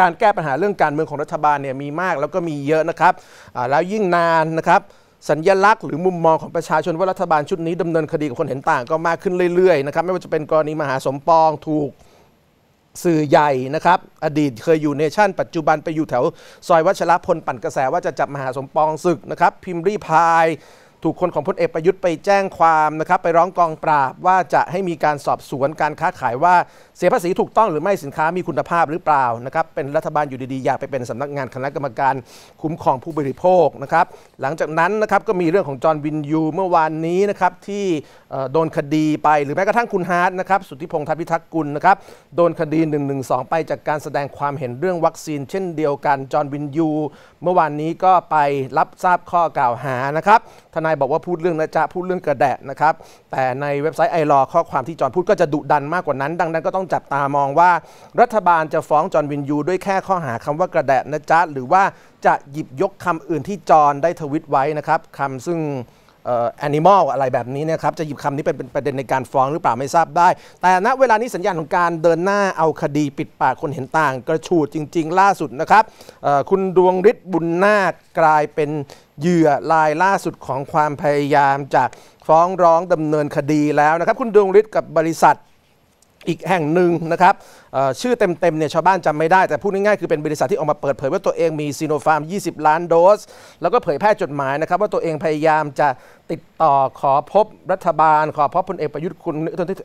การแก้ปัญหาเรื่องการเมืองของรัฐบาลเนี่ยมีมากแล้วก็มีเยอะนะครับแล้วยิ่งนานนะครับสัญญลักษณ์หรือมุมมองของประชาชนว่ารัฐบาลชุดนี้ดำเนินคดีกับคนเห็นต่าง ก็มากขึ้นเรื่อยๆนะครับไม่ว่าจะเป็นกรณีมหาสมปองถูกสื่อใหญ่นะครับ อดีตเคยอยู่เนชั่น ปัจจุบันไปอยู่แถว ซอยวัชรพลปั่นกระแสว่าจะจับมหาสมปองศึกนะครับ พิมพ์รีพายถูกคนของพลเอกประยุทธ์ไปแจ้งความนะครับไปร้องกองปราบ ว่าจะให้มีการสอบสวนการค้าขายว่าเสียภาษีถูกต้องหรือไม่สินค้ามีคุณภาพหรือเปล่านะครับ เป็นรัฐบาลอยู่ดีๆ อยากไปเป็นสำนักงานคณะกรรมการคุ้มครองผู้บริโภคนะครับ หลังจากนั้นนะครับก็มีเรื่องของจอห์นวินยูเมื่อวานนี้นะครับที่โดนคดีไปหรือแม้กระทั่งคุณฮาร์ดนะครับสุทธิพงษ์ทัพพิทักษ์กุลนะครับ โดนคดี1นึไปจากการแสดงความเห็นเรื่องวัคซีน เช่นเดียวกัน จอห์นวินยู เมื่อวานนี้ก็ไปรับทราบข้อกล่าวหานะครับ ทนายบอกว่าพูดเรื่องนะจ๊ะ พูดเรื่องกระแดะนะครับแต่ในเว็บไซต์ไอรอข้อความที่จอห์นพูดก็จะดุดันมากกว่านั้น ดังนั้นก็ต้องจับตามองว่า รัฐบาลจะฟ้องจอห์นวินยูด้วยแค่ข้อหาคำว่ากระแดะนะจ๊ะหรือว่าจะหยิบยกคำอื่นที่จอห์นได้ทวิตไว้นะครับคำซึ่งแอนิมอลอะไรแบบนี้นะครับจะหยิบคำนี้เป็นประเด็นในการฟ้องหรือเปล่าไม่ทราบได้ แต่ณเวลานี้สัญญาณของการเดินหน้าเอาคดีปิดปากคนเห็นต่างกระชูดจริงๆ ล่าสุดนะครับคุณดวงฤทธิ์บุญนาคกลายเป็นเหยื่อรายล่าสุดของความพยายามจากฟ้องร้องดำเนินคดีแล้วนะครับคุณดวงฤทธิ์กับบริษัทอีกแห่งหนึ่งนะครับชื่อเต็มๆเนี่ยชาวบ้านจำไม่ได้แต่พูดง่ายๆคือเป็นบริษัทที่ออกมาเปิดเผย ว่าตัวเองมีซีโนฟาร์ม 20 ล้านโดส แล้วก็เผยแพร่จดหมายนะครับ ว่าตัวเองพยายามจะติดต่อขอพบรัฐบาล ขอพบพลเอกประยุทธ์คุณ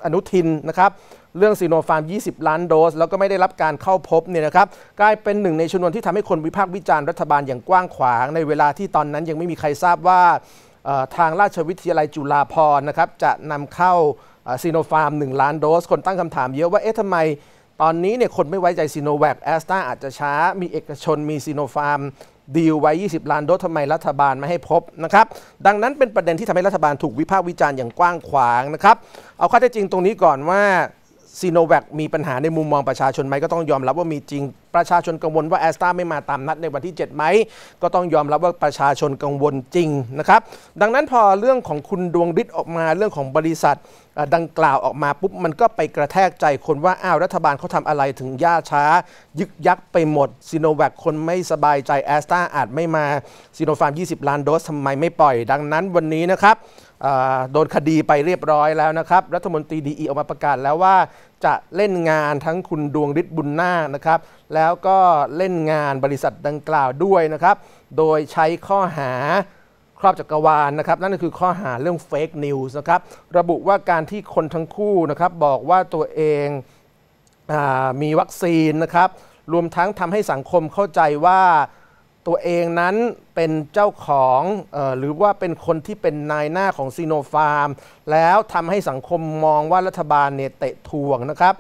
อนุทินนะครับเรื่องซีโนฟาร์ม 20 ล้านโดส แล้วก็ไม่ได้รับการเข้าพบเนี่ยนะครับกลายเป็นหนึ่งในชนวนที่ทำให้คนวิพากษ์วิจารณ์รัฐบาลอย่างกว้างขวางในเวลาที่ตอนนั้นยังไม่มีใครทราบว่าทางราชวิทยาลัยจุฬาภรณ์นะครับจะนำเข้าซีโนฟาร์ม1ล้านโดส คนตั้งคำถามเยอะว่า เอ๊ะทำไม ตอนนี้เนี่ยคนไม่ไว้ใจซีโนแวคแอสตราอาจจะช้ามีเอกชนมีซีโนฟาร์ม ดีลไว้ 20 ล้านโดสทำไมรัฐบาลไม่ให้พบนะครับ ดังนั้นเป็นประเด็นที่ทำให้รัฐบาลถูกวิพากษ์วิจารณ์อย่างกว้างขวางนะครับ เอาข้อเท็จจริงตรงนี้ก่อนว่าซีโนแวคมีปัญหาในมุมมองประชาชนไหมก็ต้องยอมรับว่ามีจริงประชาชนกังวลว่าแอสตาไม่มาตามนัดในวันที่ 7ไหมก็ต้องยอมรับว่าประชาชนกังวลจริงนะครับ ดังนั้นพอเรื่องของคุณดวงฤทธิ์ออกมาเรื่องของบริษัทดังกล่าวออกมาปุ๊บมันก็ไปกระแทกใจคนว่าอ้าวรัฐบาลเขาทำอะไรถึงย่าช้า ยึกยักไปหมดซีโนแวคคนไม่สบายใจแอสตาอาจไม่มาซีโนฟาร์ม20 ล้านโดสทำไมไม่ปล่อย ดังนั้นวันนี้นะครับโดนคดีไปเรียบร้อยแล้วนะครับรัฐมนตรีดีอีออกมาประกาศแล้วว่าจะเล่นงานทั้งคุณดวงฤทธิ์บุญนาคนะครับ แล้วก็เล่นงานบริษัทดังกล่าวด้วยนะครับ โดยใช้ข้อหาครอบจักรวาลนะครับ นั่นก็คือข้อหาเรื่องเฟกนิวส์นะครับ ระบุว่าการที่คนทั้งคู่นะครับบอกว่าตัวเองอมีวัคซีนนะครับ รวมทั้งทำให้สังคมเข้าใจว่าตัวเองนั้นเป็นเจ้าของออหรือว่าเป็นคนที่เป็นนายหน้าของซีโนฟาร์ม แล้วทำให้สังคมมองว่ารัฐบาลเนี่ยเตะทวงนะครับ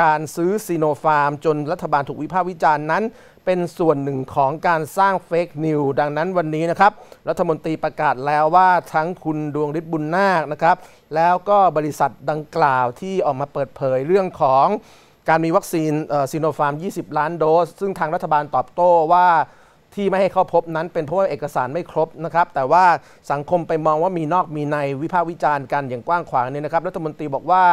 การซื้อซีโนฟาร์ม จนรัฐบาลถูกวิพากษ์วิจารณ์นั้น เป็นส่วนหนึ่งของการสร้างเฟกนิวดังนั้นวันนี้นะครับ รัฐมนตรีประกาศแล้วว่าทั้งคุณดวงฤทธิ์บุญนาคนะครับ แล้วก็บริษัทดังกล่าวที่ออกมาเปิดเผยเรื่องของ การมีวัคซีนซีโนฟาร์ม 20ล้านโดสซึ่งทางรัฐบาลตอบโต้ว่าที่ไม่ให้เข้าพบนั้นเป็นเพราะว่าเอกสารไม่ครบนะครับ แต่ว่าสังคมไปมองว่ามีนอกมีในวิพากษ์วิจารณ์กัน อย่างกว้างขวางเนี่ยนะครับรัฐมนตรีบอกว่า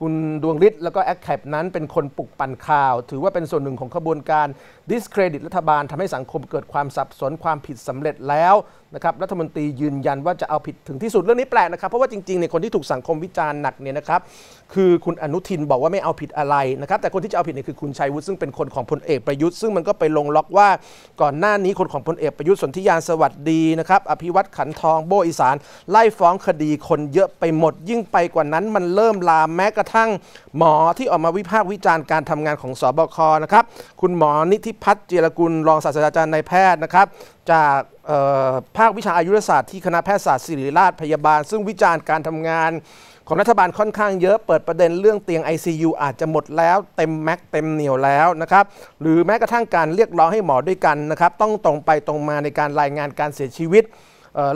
คุณดวงฤทธิ์แล้วก็แอคแคปนั้นเป็นคนปลุกปั่นข่าว ถือว่าเป็นส่วนหนึ่งของขบวนการดิสเครดิตรัฐบาลทำให้สังคมเกิดความสับสนความผิดสำเร็จแล้วนะครับรัฐมนตรียืนยันว่าจะเอาผิดถึงที่สุดเรื่องนี้แปลกนะครับเพราะว่าจริงๆเนี่ยคนที่ถูกสังคมวิจารณ์หนักเนี่ยนะครับ คือคุณอนุทินบอกว่าไม่เอาผิดอะไรนะครับ แต่คนที่จะเอาผิดเนี่ยคือคุณชัยวุฒิซึ่งเป็นคนของพลเอกประยุทธ์ซึ่งมันก็ไปลงล็อกว่าก่อนหน้านี้คนของพลเอกประยุทธ์สนธิยานสวัสดีนะครับอภิวัตขันทองโบอีสาน ไล่ฟ้องคดีคนเยอะไปหมดยิ่งไปกว่านั้น มันเริ่มลามแม้กระทั่งหมอที่ออกมาวิพากษ์วิจารณ์การทำงานของสบคนะครับ คุณหมอนิธิพัฒน์เจรกุลรองศาสตราจารย์นายแพทย์นะครับ จากภาควิชาอายุรศาสตร์ที่คณะแพทยศาสตร์ศิริราชพยาบาล ซึ่งวิจารณ์การทำงานของรัฐบาลค่อนข้างเยอะเปิดประเด็นเรื่องเตียง ICU อาจจะหมดแล้ว เต็มแม็กเต็มเหนียวแล้วนะครับ หรือแม้กระทั่งการเรียกร้องให้หมอด้วยกันนะครับ ต้องตรงไปตรงมาในการรายงานการเสียชีวิต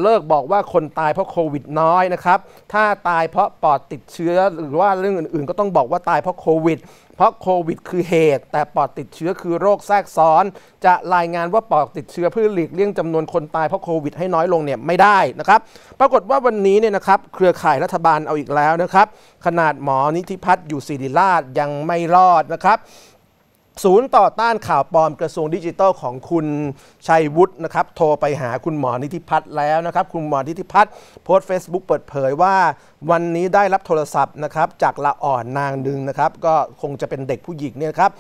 เลิกบอกว่าคนตายเพราะโควิดน้อยนะครับ ถ้าตายเพราะปอดติดเชื้อหรือว่าเรื่องอื่นๆก็ต้องบอกว่าตายเพราะโควิด เพราะโควิดคือเหตุ แต่ปอดติดเชื้อคือโรคแทรกซ้อนจะรายงานว่าปอดติดเชื้อเพื่อหลีกเลี่ยงจำนวนคนตายเพราะโควิดให้น้อยลงเนี่ยไม่ได้นะครับ ปรากฏว่าวันนี้เนี่ยนะครับ เครือข่ายรัฐบาลเอาอีกแล้วนะครับ ขนาดหมอนิธิพัฒน์อยู่ศิริราชยังไม่รอดนะครับศูนย์ต่อต้านข่าวปลอมกระทรวงดิจิทัลของคุณชัยวุฒินะครับโทรไปหาคุณหมอนิติพัฒน์แล้วนะครับคุณหมอนิติพัฒน์โพสต์ Facebook เปิดเผยว่าวันนี้ได้รับโทรศัพท์นะครับจากละอ่อนนางหนึ่งนะครับก็คงจะเป็นเด็กผู้หญิงเนี่ยครับ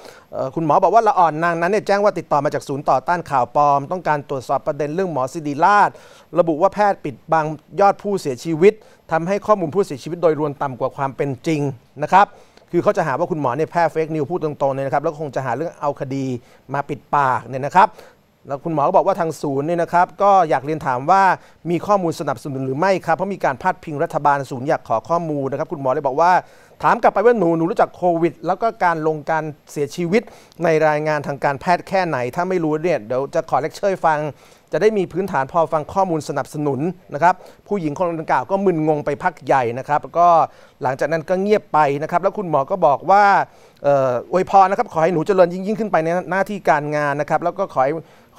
คุณหมอบอกว่าละอ่อนนางนั้นเนี่ยแจ้งว่าติดต่อมาจากศูนย์ต่อต้านข่าวปลอม ต้องการตรวจสอบประเด็นเรื่องหมอสิริราช ระบุว่าแพทย์ปิดบังยอดผู้เสียชีวิต ทำให้ข้อมูลผู้เสียชีวิตโดยรวมต่ำกว่าความเป็นจริงนะครับคือเขาจะหาว่าคุณหมอเนี่ยแพร่เฟกนิวพูดตรงๆเนี่ยนะครับแล้วคงจะหาเรื่องเอาคดีมาปิดปากเนี่ยนะครับแล้วคุณหมอก็บอกว่าทางศูนย์เนี่ยนะครับ ก็อยากเรียนถามว่ามีข้อมูลสนับสนุนหรือไม่ครับเพราะมีการพาดพิงรัฐบาลศูนย์อยากขอข้อมูลนะครับคุณหมอเลยบอกว่าถามกลับไปว่าหนูหนูรู้จักโควิด แล้วก็การลงการเสียชีวิตในรายงานทางการแพทย์แค่ไหนถ้าไม่รู้เนี่ยเดี๋ยวจะขอเลคเชอร์ฟังจะได้มีพื้นฐานพอฟังข้อมูลสนับสนุนนะครับ ผู้หญิงคนดังกล่าวก็มึนงงไปพักใหญ่นะครับก็หลังจากนั้นก็เงียบไปนะครับแล้วคุณหมอก็บอกว่าอวยพรนะครับ ขอให้หนูเจริญยิ่งขึ้นไปในหน้าที่การงานนะครับแล้วก็ขอให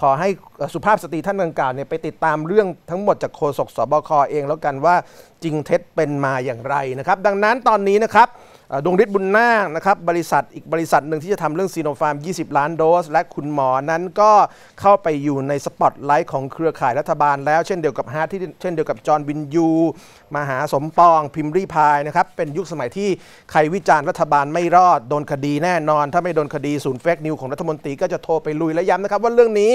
ขอให้สุภาพสตรีท่านดังกล่าวเนี่ยไปติดตามเรื่องทั้งหมดจากโฆษกสบคเองแล้วกันว่าจริงเท็จเป็นมาอย่างไรนะครับดังนั้นตอนนี้นะครับดวงฤทธิ์บุญนาคนะครับบริษัทอีกบริษัทหนึ่งที่จะทำเรื่องซีโนฟาร์ม 20 ล้านโดส และคุณหมอนั้นก็เข้าไปอยู่ในสปอตไลท์ของเครือข่ายรัฐบาลแล้วเช่นเดียวกับฮาร์ที่เช่นเดียวกับจอห์นวินยู มหาสมปองพิมรีพายนะครับเป็นยุคสมัยที่ใครวิจารณ์รัฐบาลไม่รอด โดนคดีแน่นอน ถ้าไม่โดนคดี ศูนย์เฟกนิวของรัฐมนตรี ก็จะโทรไปลุยและย้ำนะครับ ว่าเรื่องนี้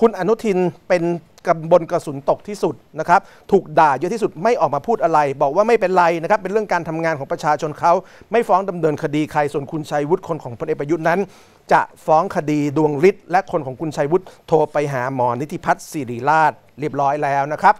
คุณอนุทินเป็นกับบนกระสุนตกที่สุดนะครับ ถูกด่าเยอะที่สุดไม่ออกมาพูดอะไร บอกว่าไม่เป็นไรนะครับ เป็นเรื่องการทำงานของประชาชนเขาไม่ฟ้องดำเนินคดีใครส่วนคุณชัยวุฒิคนของพลเอกประยุทธ์นั้น จะฟ้องคดีดวงฤทธิ์และคนของคุณชัยวุฒิโทรไปหาหมอนิติพัฒน์สิริราชเรียบร้อยแล้วนะครับ